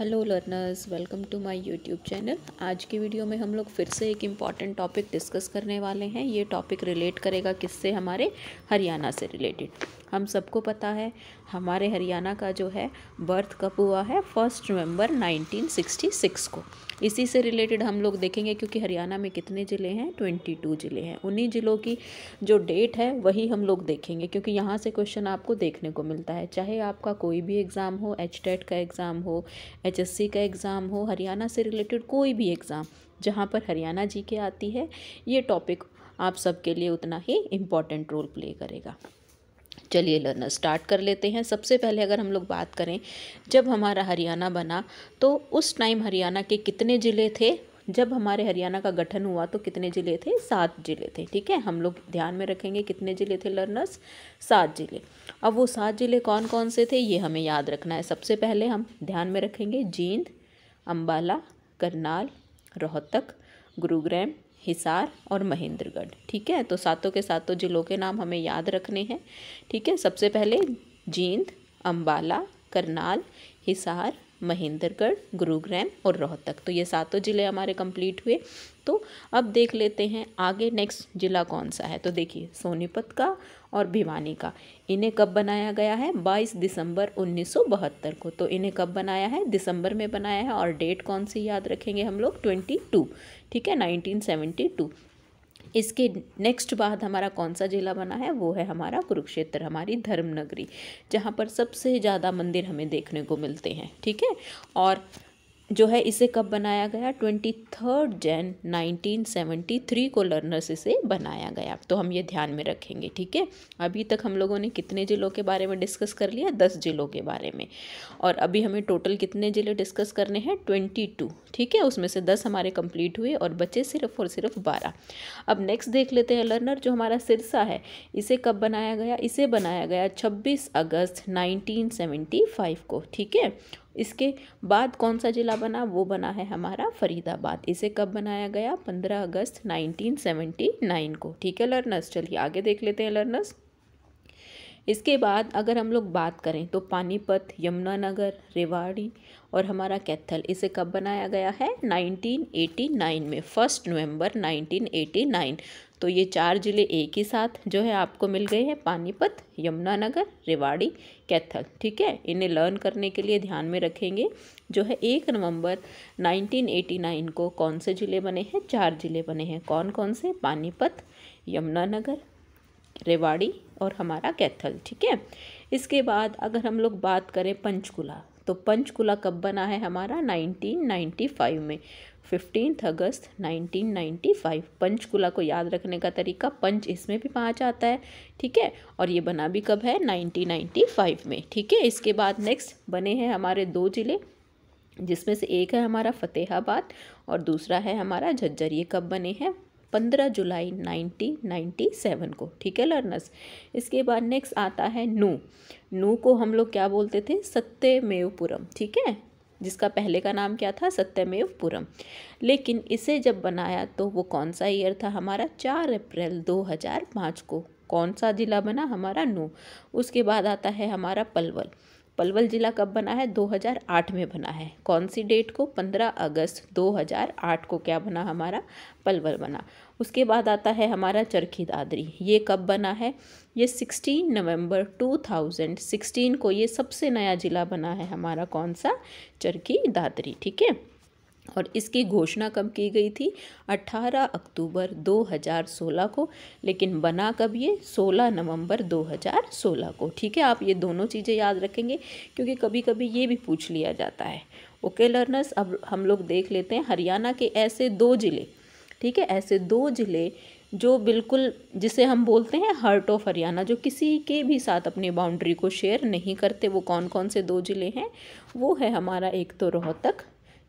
hello learners welcome to my YouTube channel आज की video में हम लोग फिर से एक इम्पॉर्टेंट टॉपिक डिस्कस करने वाले हैं ये टॉपिक रिलेट करेगा किससे हमारे हरियाणा से रिलेटेड हम सबको पता है हमारे हरियाणा का जो है बर्थ कब हुआ है फर्स्ट नवंबर 1966 को इसी से रिलेटेड हम लोग देखेंगे क्योंकि हरियाणा में कितने ज़िले हैं 22 ज़िले हैं उन्हीं ज़िलों की जो डेट है वही हम लोग देखेंगे क्योंकि यहाँ से क्वेश्चन आपको देखने को मिलता है चाहे आपका कोई भी एग्ज़ाम हो एच e का एग्ज़ाम हो एच का एग्ज़ाम हो हरियाणा से रिलेटेड कोई भी एग्ज़ाम जहाँ पर हरियाणा जी के आती है ये टॉपिक आप सबके लिए उतना ही इम्पॉर्टेंट रोल प्ले करेगा चलिए लर्नर स्टार्ट कर लेते हैं सबसे पहले अगर हम लोग बात करें जब हमारा हरियाणा बना तो उस टाइम हरियाणा के कितने ज़िले थे जब हमारे हरियाणा का गठन हुआ तो कितने ज़िले थे सात ज़िले थे ठीक है हम लोग ध्यान में रखेंगे कितने ज़िले थे लर्नर्स सात ज़िले अब वो सात ज़िले कौन कौन से थे ये हमें याद रखना है सबसे पहले हम ध्यान में रखेंगे जींद अम्बाला करनाल रोहतक गुरुग्राम हिसार और महेंद्रगढ़ ठीक है तो सातों के सातों ज़िलों के नाम हमें याद रखने हैं ठीक है सबसे पहले जींद अम्बाला करनाल हिसार महेंद्रगढ़ गुरुग्राम और रोहतक तो ये सातों ज़िले हमारे कंप्लीट हुए तो अब देख लेते हैं आगे नेक्स्ट ज़िला कौन सा है तो देखिए सोनीपत का और भिवानी का इन्हें कब बनाया गया है 22 दिसंबर 1972 को तो इन्हें कब बनाया है दिसंबर में बनाया है और डेट कौन सी याद रखेंगे हम लोग ट्वेंटी ठीक है नाइनटीन इसके नेक्स्ट बाद हमारा कौन सा ज़िला बना है वो है हमारा कुरुक्षेत्र हमारी धर्मनगरी जहाँ पर सबसे ज़्यादा मंदिर हमें देखने को मिलते हैं ठीक है और जो है इसे कब बनाया गया twenty third Jan nineteen seventy three को लर्नर्स इसे बनाया गया तो हम ये ध्यान में रखेंगे ठीक है अभी तक हम लोगों ने कितने ज़िलों के बारे में डिस्कस कर लिया दस ज़िलों के बारे में और अभी हमें टोटल कितने ज़िले डिस्कस करने हैं ट्वेंटी टू ठीक है उसमें से दस हमारे कंप्लीट हुए और बचे सिर्फ और सिर्फ बारह अब नेक्स्ट देख लेते हैं लर्नर जो हमारा सिरसा है इसे कब बनाया गया इसे बनाया गया छब्बीस अगस्त नाइनटीन सेवेंटी फाइव को ठीक है इसके बाद कौन सा ज़िला बना वो बना है हमारा फरीदाबाद इसे कब बनाया गया पंद्रह अगस्त नाइनटीन सेवेंटी नाइन को ठीक है लर्नर्स चलिए आगे देख लेते हैं लर्नर्स इसके बाद अगर हम लोग बात करें तो पानीपत यमुनानगर रेवाड़ी और हमारा कैथल इसे कब बनाया गया है 1989 में फर्स्ट नवंबर 1989 तो ये चार ज़िले एक ही साथ जो है आपको मिल गए हैं पानीपत यमुनानगर रेवाड़ी कैथल ठीक है इन्हें लर्न करने के लिए ध्यान में रखेंगे जो है एक नवंबर 1989 को कौन से ज़िले बने हैं चार ज़िले बने हैं कौन कौन से पानीपत यमुनानगर रेवाड़ी और हमारा कैथल ठीक है इसके बाद अगर हम लोग बात करें पंचकुला तो पंचकुला कब बना है हमारा 1995 में फिफ्टीन अगस्त 1995 पंचकुला को याद रखने का तरीका पंच इसमें भी पाँच आता है ठीक है और ये बना भी कब है 1995 में ठीक है इसके बाद नेक्स्ट बने हैं हमारे दो ज़िले जिसमें से एक है हमारा फतेहाबाद और दूसरा है हमारा झज्जर ये कब बने हैं पंद्रह जुलाई नाइनटीन नाइन्टी सेवन को ठीक है लर्नर्स इसके बाद नेक्स्ट आता है नू नू को हम लोग क्या बोलते थे सत्यमेवपुरम ठीक है जिसका पहले का नाम क्या था सत्यमेवपुरम लेकिन इसे जब बनाया तो वो कौन सा ईयर था हमारा चार अप्रैल दो हज़ार पाँच को कौन सा ज़िला बना हमारा नू उसके बाद आता है हमारा पलवल पलवल ज़िला कब बना है 2008 में बना है कौन सी डेट को 15 अगस्त 2008 को क्या बना हमारा पलवल बना उसके बाद आता है हमारा चरखी दादरी ये कब बना है ये 16 नवंबर 2016 को ये सबसे नया ज़िला बना है हमारा कौन सा चरखी दादरी ठीक है और इसकी घोषणा कब की गई थी 18 अक्टूबर 2016 को लेकिन बना कब ये 16 नवंबर 2016 को ठीक है आप ये दोनों चीज़ें याद रखेंगे क्योंकि कभी कभी ये भी पूछ लिया जाता है ओके लर्नर्स अब हम लोग देख लेते हैं हरियाणा के ऐसे दो ज़िले ठीक है ऐसे दो ज़िले जो बिल्कुल जिसे हम बोलते हैं हार्ट ऑफ हरियाणा जो किसी के भी साथ अपनी बाउंड्री को शेयर नहीं करते वो कौन कौन से दो ज़िले हैं वो है हमारा एक तो रोहतक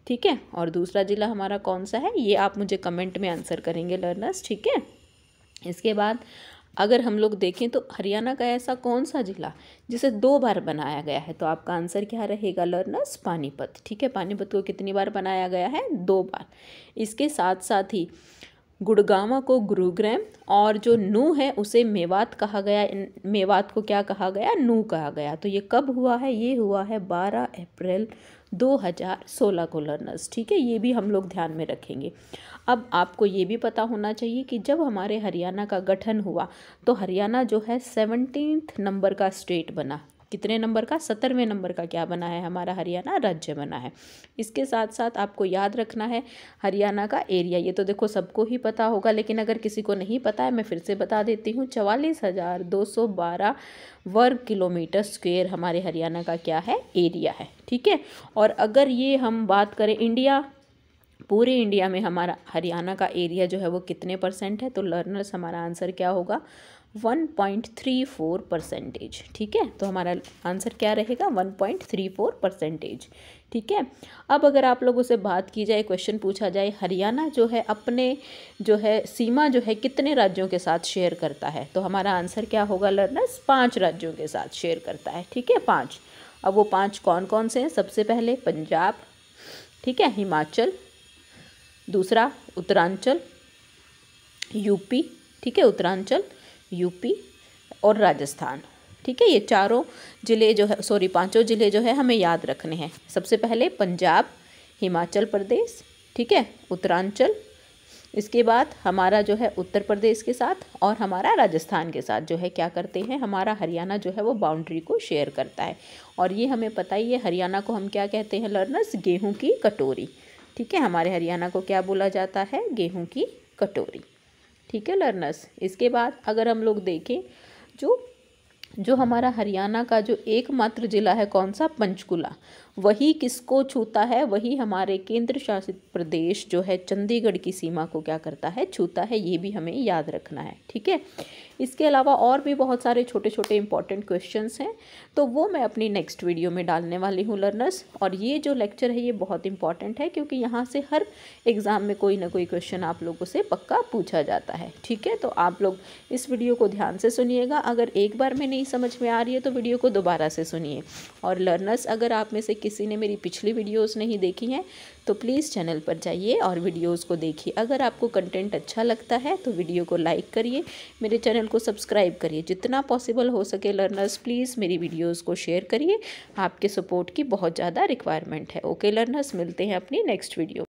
ठीक है और दूसरा ज़िला हमारा कौन सा है ये आप मुझे कमेंट में आंसर करेंगे लर्नर्स ठीक है इसके बाद अगर हम लोग देखें तो हरियाणा का ऐसा कौन सा ज़िला जिसे दो बार बनाया गया है तो आपका आंसर क्या रहेगा लर्नर्स पानीपत ठीक है पानीपत को कितनी बार बनाया गया है दो बार इसके साथ साथ ही गुड़गावा को गुरुग्राम और जो नू है उसे मेवात कहा गया मेवात को क्या कहा गया नू कहा गया तो ये कब हुआ है ये हुआ है बारह अप्रैल 2016 को लर्नर्स ठीक है ये भी हम लोग ध्यान में रखेंगे अब आपको ये भी पता होना चाहिए कि जब हमारे हरियाणा का गठन हुआ तो हरियाणा जो है सेवनटीन नंबर का स्टेट बना कितने नंबर का सत्तरवें नंबर का क्या बना है हमारा हरियाणा राज्य बना है इसके साथ साथ आपको याद रखना है हरियाणा का एरिया ये तो देखो सबको ही पता होगा लेकिन अगर किसी को नहीं पता है मैं फिर से बता देती हूँ चवालीस हज़ार दो सौ बारह वर्ग किलोमीटर स्क्वेयर हमारे हरियाणा का क्या है एरिया है ठीक है और अगर ये हम बात करें इंडिया पूरे इंडिया में हमारा हरियाणा का एरिया जो है वो कितने परसेंट है तो लर्नर्स हमारा आंसर क्या होगा one point three four percentage ठीक है तो हमारा आंसर क्या रहेगा one point three four percentage ठीक है अब अगर आप लोगों से बात की जाए क्वेश्चन पूछा जाए हरियाणा जो है अपने जो है सीमा जो है कितने राज्यों के साथ शेयर करता है तो हमारा आंसर क्या होगा लर्नर्स पाँच राज्यों के साथ शेयर करता है ठीक है पाँच अब वो पाँच कौन कौन से हैं सबसे पहले पंजाब ठीक है हिमाचल दूसरा उत्तरांचल यूपी ठीक है उत्तरांचल यूपी और राजस्थान ठीक है ये चारों ज़िले जो है सॉरी पांचों ज़िले जो है हमें याद रखने हैं सबसे पहले पंजाब हिमाचल प्रदेश ठीक है उत्तरांचल इसके बाद हमारा जो है उत्तर प्रदेश के साथ और हमारा राजस्थान के साथ जो है क्या करते हैं हमारा हरियाणा जो है वो बाउंड्री को शेयर करता है और ये हमें पता ही है हरियाणा को हम क्या कहते हैं लर्नर्स गेहूं की कटोरी ठीक है हमारे हरियाणा को क्या बोला जाता है गेहूं की कटोरी ठीक है लर्नर्स इसके बाद अगर हम लोग देखें जो जो हमारा हरियाणा का जो एकमात्र ज़िला है कौन सा पंचकुला वही किसको छूता है वही हमारे केंद्र शासित प्रदेश जो है चंडीगढ़ की सीमा को क्या करता है छूता है ये भी हमें याद रखना है ठीक है इसके अलावा और भी बहुत सारे छोटे छोटे इंपॉर्टेंट क्वेश्चन हैं तो वो मैं अपनी नेक्स्ट वीडियो में डालने वाली हूँ लर्नर्स और ये जो लेक्चर है ये बहुत इंपॉर्टेंट है क्योंकि यहाँ से हर एग्ज़ाम में कोई ना कोई क्वेश्चन आप लोगों से पक्का पूछा जाता है ठीक है तो आप लोग इस वीडियो को ध्यान से सुनिएगा अगर एक बार में नहीं समझ में आ रही है तो वीडियो को दोबारा से सुनिए और लर्नर्स अगर आप में से किसी ने मेरी पिछली वीडियोस नहीं देखी हैं तो प्लीज़ चैनल पर जाइए और वीडियोस को देखिए अगर आपको कंटेंट अच्छा लगता है तो वीडियो को लाइक करिए मेरे चैनल को सब्सक्राइब करिए जितना पॉसिबल हो सके लर्नर्स प्लीज़ मेरी वीडियोज़ को शेयर करिए आपके सपोर्ट की बहुत ज़्यादा रिक्वायरमेंट है ओके लर्नर्स मिलते हैं अपनी नेक्स्ट वीडियो